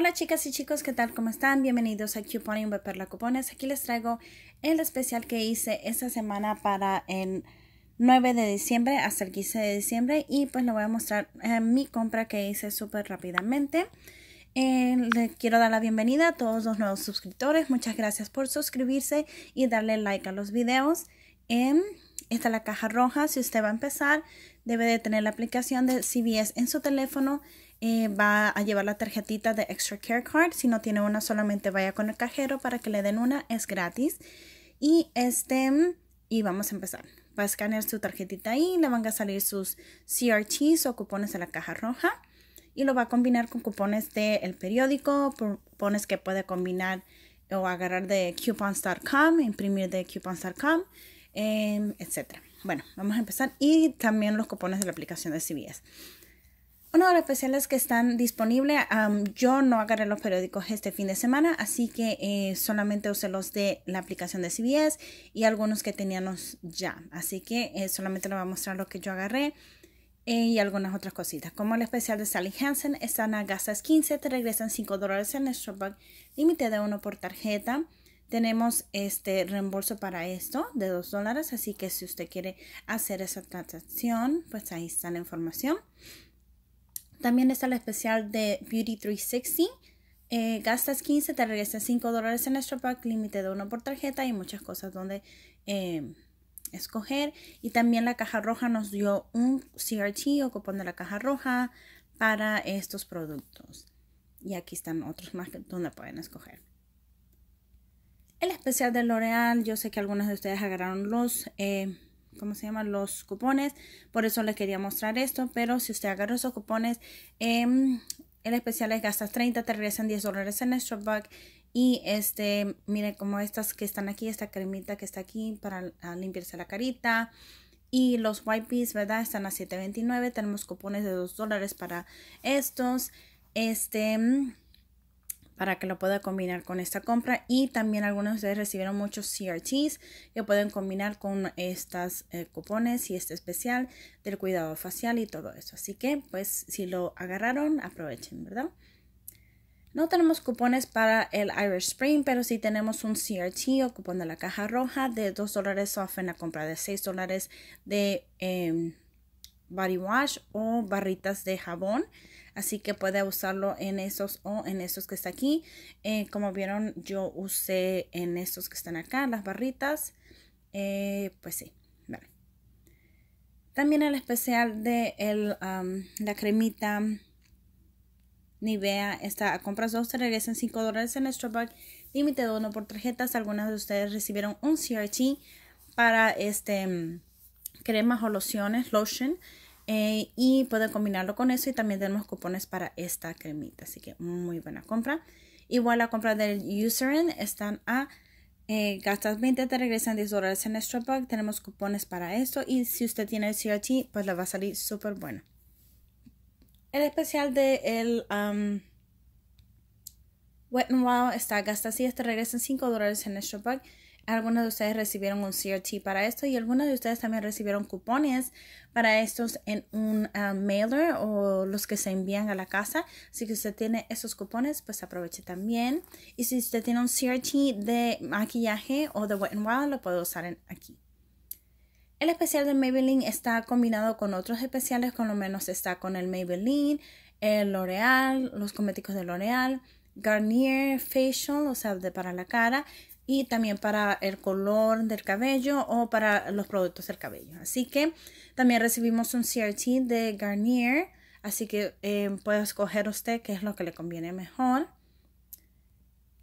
Hola chicas y chicos, ¿qué tal? ¿Cómo están? Bienvenidos a Couponing de Perla Cupones. Aquí les traigo el especial que hice esta semana para el 9 de diciembre hasta el 15 de diciembre y pues les voy a mostrar eh, mi compra que hice súper rápidamente. Eh, les quiero dar la bienvenida a todos los nuevos suscriptores. Muchas gracias por suscribirse y darle like a los videos. Em, esta es la caja roja. Si usted va a empezar, debe de tener la aplicación de CBS en su teléfono eh, va a llevar la tarjetita de Extra Care Card. Si no tiene una, solamente vaya con el cajero para que le den una. Es gratis. Y este, y vamos a empezar. Va a escanear su tarjetita ahí, le van a salir sus CRTs o cupones de la caja roja. Y lo va a combinar con cupones del el periódico, cupones que puede combinar o agarrar de coupons.com, imprimir de coupons.com, eh, em, etc. Bueno, vamos a empezar. Y también los cupones de la aplicación de CBS. Uno de los especiales que están disponibles, yo no agarré los periódicos este fin de semana, así que eh, solamente usé los de la aplicación de CBS y algunos que teníamos ya. Así que eh, solamente les voy a mostrar lo que yo agarré eh, y algunas otras cositas. Como el especial de Sally Hansen, están a gastas 15, te regresan 5 dólares en el shopback límite de uno por tarjeta. Tenemos este reembolso para esto de 2 dólares, así que si usted quiere hacer esa transacción, pues ahí está la información. También está el especial de Beauty 360. Eh, gastas 15, te regresas 5 dólares en nuestro pack, límite de uno por tarjeta y muchas cosas donde em, escoger. Y también la caja roja nos dio un CRT o cupón de la caja roja para estos productos. Y aquí están otros más donde pueden escoger. El especial de L'Oreal, yo sé que algunos de ustedes agarraron los... Eh, ¿cómo se llaman? Los cupones. Por eso les quería mostrar esto. Pero si usted agarra esos cupones, en em, el especial es gastas 30, te regresan 10 dólares en el shopback Y este, mire como estas que están aquí, esta cremita que está aquí para ah, limpiarse la carita. Y los wipes ¿verdad? Están a $7.29. Tenemos cupones de 2 dólares para estos. Este, em, para que lo pueda combinar con esta compra y también algunos de ustedes recibieron muchos CRTs que pueden combinar con estas eh, cupones y este especial del cuidado facial y todo eso. Así que pues si lo agarraron, aprovechen, ¿verdad? No tenemos cupones para el Irish Spring, pero sí tenemos un CRT o cupón de la caja roja de 2 dólares off en la compra de 6 dólares de... Em, body wash o barritas de jabón. Así que puede usarlo en esos o en esos que está aquí. Eh, como vieron, yo usé en estos que están acá, las barritas. Eh, pues sí, También el especial de um, la cremita Nivea está a compras 2 te regresan 5 dólares en Starbucks. Límite de 1 por tarjetas. Algunas de ustedes recibieron un CRT para este mm, cremas o lociones, lotion. Eh, y pueden combinarlo con eso y también tenemos cupones para esta cremita. Así que muy buena compra. Igual la compra del Userin están a eh, gastas 20, te regresan 10 dólares en extra pack. Tenemos cupones para esto y si usted tiene el CRT, pues le va a salir súper bueno. El especial de el um, Wet n Wild está gastas 10, te regresan 5 dólares en extra pack algunos de ustedes recibieron un CRT para esto y algunos de ustedes también recibieron cupones para estos en un ah, mailer o los que se envían a la casa. Si que usted tiene esos cupones, pues aproveche también. Y si usted tiene un CRT de maquillaje o de Wet n Wild, lo puede usar en aquí. El especial de Maybelline está combinado con otros especiales, con lo menos está con el Maybelline, el L'Oreal, los cosméticos de L'Oreal, Garnier Facial, o sea, de para la cara, y también para el color del cabello o para los productos del cabello. Así que también recibimos un CRT de Garnier, así que eh, puede escoger usted qué es lo que le conviene mejor.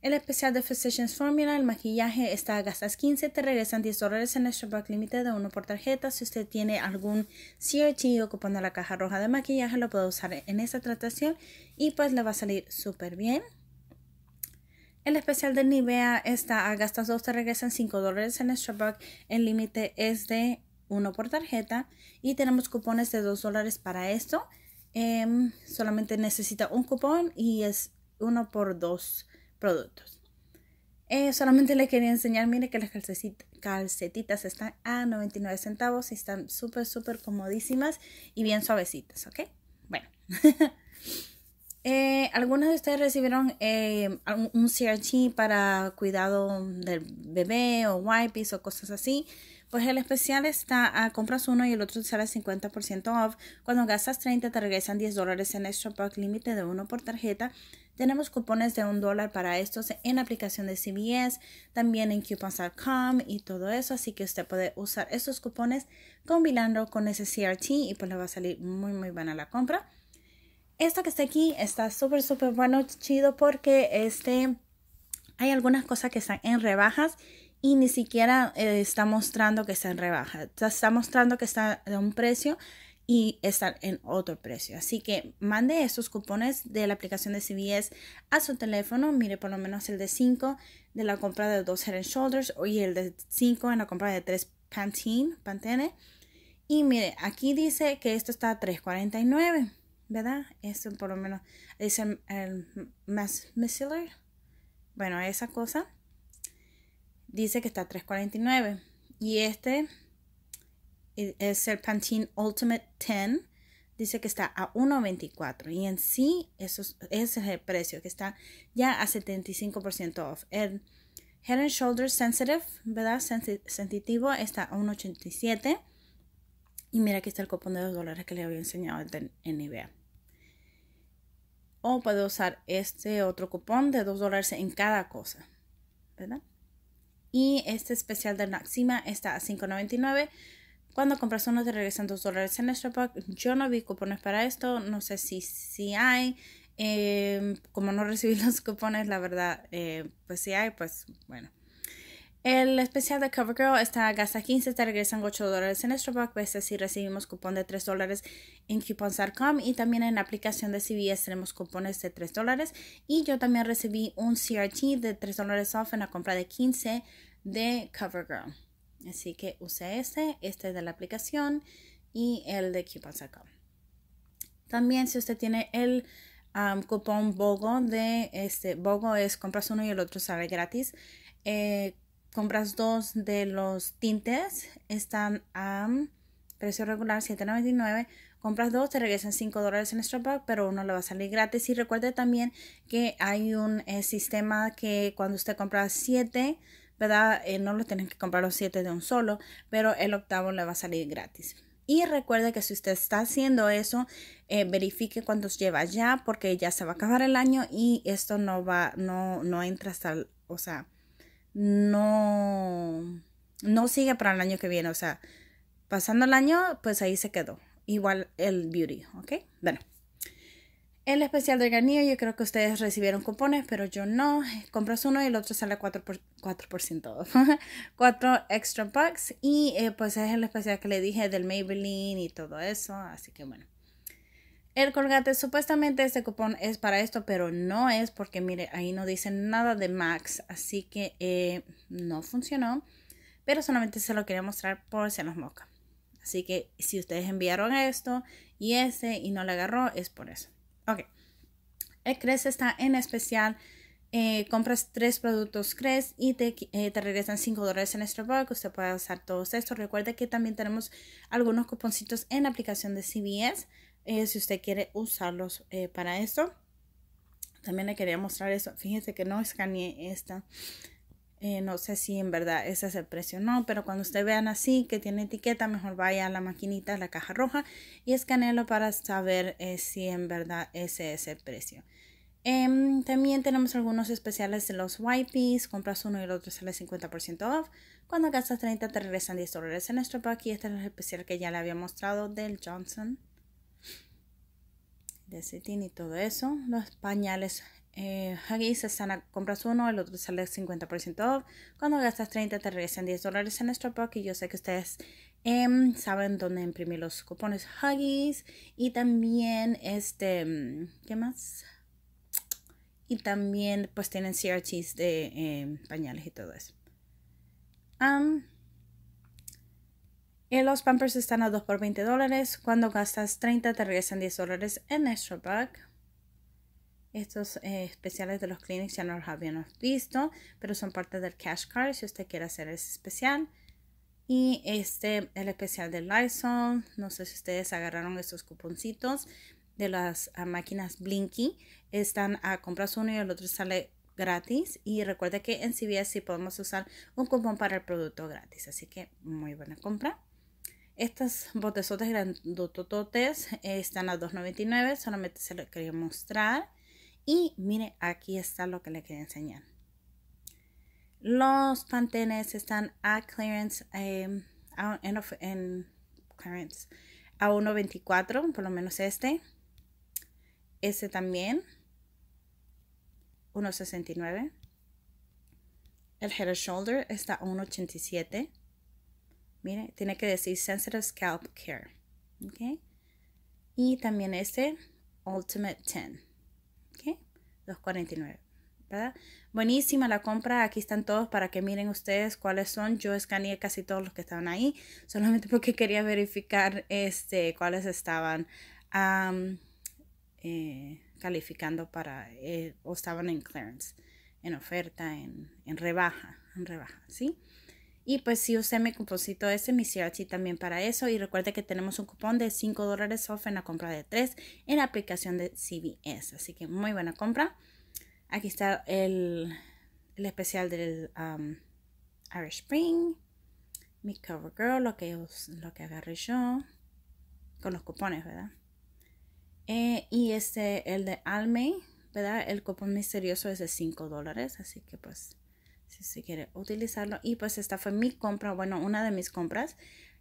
El especial de Physicians Formula, el maquillaje está a gastas 15, te regresan 10 dólares en nuestro pack límite de uno por tarjeta. Si usted tiene algún CRT ocupando la caja roja de maquillaje, lo puede usar en esta tratación y pues le va a salir súper bien. El especial de Nivea está a gastas 2 te regresan 5 dólares en Starbucks. El límite es de 1 por tarjeta y tenemos cupones de 2 dólares para esto. Em, solamente necesita un cupón y es 1 por 2 productos. Eh, solamente le quería enseñar, mire que las calcetitas, calcetitas están a 99 centavos y están súper, súper comodísimas y bien suavecitas, ¿ok? Bueno. Eh, algunos de ustedes recibieron eh, un CRT para cuidado del bebé o wipes o cosas así. Pues el especial está, a compras uno y el otro sale 50% off. Cuando gastas 30 te regresan 10 dólares en extra pack, límite de uno por tarjeta. Tenemos cupones de un dólar para estos en aplicación de CBS, también en coupons.com y todo eso. Así que usted puede usar estos cupones combinando con ese CRT y pues le va a salir muy muy buena la compra esto que está aquí está súper, súper bueno, chido, porque este, hay algunas cosas que están en rebajas y ni siquiera eh, está mostrando que está en rebaja. Está mostrando que está de un precio y está en otro precio. Así que mande estos cupones de la aplicación de CBS a su teléfono. Mire por lo menos el de 5 de la compra de 2 Head Shoulders y el de 5 en la compra de 3 Pantene, Pantene. Y mire, aquí dice que esto está a $3.49. ¿verdad? Eso este, por lo menos Dice. el, mass más Bueno, esa cosa dice que está a 3.49 y este es el Pantene Ultimate 10 dice que está a 1.24 y en sí eso es, ese es el precio que está ya a 75% off. El Head and Shoulders Sensitive, ¿verdad? sensitivo está a 1.87 y mira aquí está el cupón de 2 dólares que le había enseñado en, en o puede usar este otro cupón de 2 dólares en cada cosa, ¿verdad? Y este especial de Naxima está a $5.99. Cuando compras uno te regresan 2 dólares en extra pack. Yo no vi cupones para esto, no sé si, si hay. Eh, como no recibí los cupones, la verdad, eh, pues si hay, pues bueno. El especial de CoverGirl está gasta 15, te regresan 8 dólares en Starbucks, veces si recibimos cupón de 3 dólares en coupons.com y también en la aplicación de CVS tenemos cupones de 3 dólares y yo también recibí un CRT de 3 dólares off en la compra de 15 de CoverGirl. Así que usé este, este es de la aplicación y el de coupons.com. También si usted tiene el um, cupón BOGO de este, BOGO es compras uno y el otro sale gratis. Eh, compras dos de los tintes, están a precio regular $7.99. Compras dos, te regresan 5 dólares en Strap pero uno le va a salir gratis. Y recuerde también que hay un eh, sistema que cuando usted compra 7, ¿verdad? Eh, no lo tienen que comprar los siete de un solo, pero el octavo le va a salir gratis. Y recuerde que si usted está haciendo eso, eh, verifique cuántos lleva ya, porque ya se va a acabar el año y esto no va, no, no entra hasta, o sea, no, no sigue para el año que viene. O sea, pasando el año, pues ahí se quedó. Igual el beauty, ¿ok? Bueno. El especial de Garnier, yo creo que ustedes recibieron cupones, pero yo no. Compras uno y el otro sale 4%, por, 4%, cuatro extra packs Y eh, pues es el especial que le dije del Maybelline y todo eso. Así que bueno. El colgate supuestamente este cupón es para esto, pero no es porque mire, ahí no dice nada de Max, así que eh, no funcionó, pero solamente se lo quería mostrar por si nos moca. Así que si ustedes enviaron esto y ese y no le agarró, es por eso. Ok, el Cres está en especial. Eh, compras tres productos Cres y te, eh, te regresan 5 dólares en Starbucks. Usted puede usar todos estos. recuerde que también tenemos algunos cuponcitos en la aplicación de CBS eh, si usted quiere usarlos eh, para esto. También le quería mostrar eso. Fíjense que no escaneé esta. Eh, no sé si en verdad ese es el precio no, pero cuando usted vean así que tiene etiqueta, mejor vaya a la maquinita, a la caja roja y escanearlo para saber si en verdad ese es el precio. Em, también tenemos algunos especiales de los YPs, compras uno y el otro sale 50% off. Cuando gastas 30 te regresan 10 dólares en nuestro pack y este es el especial que ya le había mostrado del Johnson de acetín y todo eso. Los pañales Huggies eh, están se están, compras uno, el otro sale 50% off. Cuando gastas 30 te regresan 10 dólares en Starbucks y yo sé que ustedes em, saben dónde imprimir los cupones Huggies y también este, ¿qué más? Y también pues tienen CRTs de em, pañales y todo eso. Um, los Pampers están a 2 por 20 dólares. Cuando gastas 30 te regresan 10 dólares en Extra Bag. Estos eh, especiales de los clinics ya no los habíamos visto, pero son parte del cash card si usted quiere hacer ese especial. Y este, el especial del Lysol, no sé si ustedes agarraron estos cuponcitos de las ah, máquinas Blinky. Están a compras uno y el otro sale gratis. Y recuerde que en CVS sí podemos usar un cupón para el producto gratis. Así que muy buena compra. Estas botezotes Tototes eh, están a 2.99, solamente se lo quería mostrar. Y mire, aquí está lo que le quería enseñar. Los pantenes están a clearance, em, a, a 1.24, por lo menos este. Este también, 1.69. El head and shoulder está a 1.87. Mire, tiene que decir Sensitive Scalp Care. ¿Ok? Y también este Ultimate 10. ¿Ok? 249. ¿Verdad? Buenísima la compra. Aquí están todos para que miren ustedes cuáles son. Yo escaneé casi todos los que estaban ahí. Solamente porque quería verificar este, cuáles estaban eh, calificando para eh, o estaban en clearance, en oferta, en, rebaja, en rebaja, ¿sí? sí y pues si usé mi composito ese, mi CRT también para eso. Y recuerde que tenemos un cupón de 5 dólares off en la compra de 3 en la aplicación de CBS. Así que muy buena compra. Aquí está el, especial del um, Irish Spring. Mi Cover Girl, lo que, lo que agarré yo. Con los cupones, ¿verdad? Eh, y este, el de Alme, ¿verdad? El cupón misterioso es de 5 dólares. Así que pues si se quiere utilizarlo. Y pues esta fue mi compra, bueno, una de mis compras.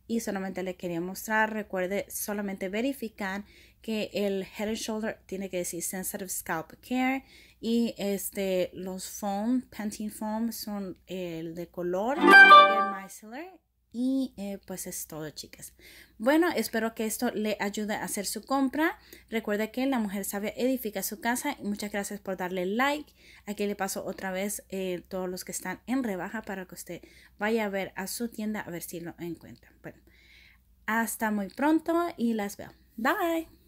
Y solamente le quería mostrar, recuerde solamente verificar que el Head and Shoulder tiene que decir Sensitive Scalp Care. Y este, los foam, Pantene Foam, son eh, el de color y eh, pues es todo, chicas. Bueno, espero que esto le ayude a hacer su compra. Recuerde que la mujer sabia edifica su casa. Y muchas gracias por darle like. Aquí le paso otra vez eh, todos los que están en rebaja para que usted vaya a ver a su tienda a ver si lo encuentra. Bueno, hasta muy pronto y las veo. Bye.